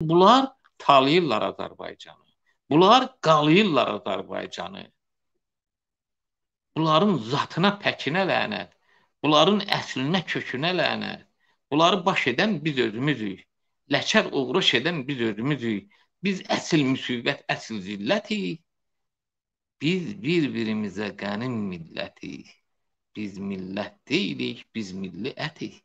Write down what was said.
Bunlar talayırlar Azərbaycanı. Bunlar qalıyırlar Azərbaycanı. Bunların zatına pəkinə lənət. Bunların əslinə kökünə lənət. Bunları baş edən biz özümüzük. Ləkər uğruş edən biz özümüzük. Biz əsl müsibət, əsl zillətik. Biz bir-birimizə qənim millətik. Biz millət deyilik, biz milli ətik.